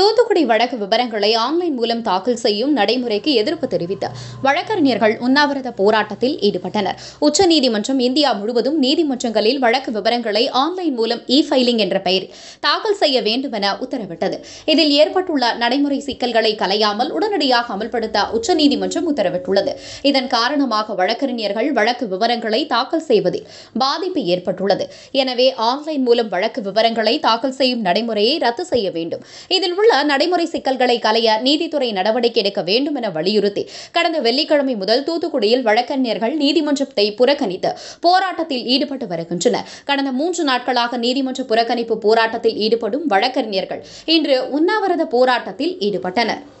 தூத்துக்குடி வழக்கு விவரங்களை ஆன்லைன் மூலம் தாக்கல் செய்யும் நடைமுறைக்கு எதிர்ப்பு தெரிவித்து வழக்கறிஞர்கள் உண்ணாவிரத போராட்டத்தில் ஈடுபட்டனர் உச்சநீதிமன்றம் இந்தியா முழுவதும் நீதிமன்றங்களில் வழக்கு விவரங்களை ஆன்லைன் மூலம் இ ஃபைலிங் என்ற பெயர் தாக்கல் செய்ய வேண்டும் என உத்தரவிட்டது இதில் ஏற்பட்டுள்ள நடைமுறை சிக்கல்களை கலையாமல் உடனடியாக அமல்படுத்த உச்சநீதிமன்றம் உத்தரவிட்டுள்ளது இதன் காரணமாக வழக்கறிஞர்கள் வழக்கு விவரங்களை தாக்கல் செய்வதில் பாதிப்பு ஏற்பட்டுள்ளது எனவே ஆன்லைன் மூலம் வழக்கு விவரங்களை தாக்கல் செய்யும் நடைமுறையை ரத்து செய்ய வேண்டும் இதில் உள்ள உள்ள நடைமுறை சிக்கல்களை களைய நீதித்துறை நடவடிக்கை எடுக்க வேண்டும் என வலியுறுத்தி கடந்த வெள்ளிக்கிழமை முதல் தூத்துக்குடியில் வழக்கறிஞர்கள் நீதிமன்றத்தை புறக்கணித்து போராட்டத்தில் ஈடுபட்டு வருகின்றனர் கடந்த மூன்று நாட்களாக நீதிமன்ற புறக்கணிப்பு போராட்டத்தில் ஈடுபடும் வழக்கறிஞர்கள் இன்று உண்ணாவிரத போராட்டத்தில் ஈடுபட்டனர்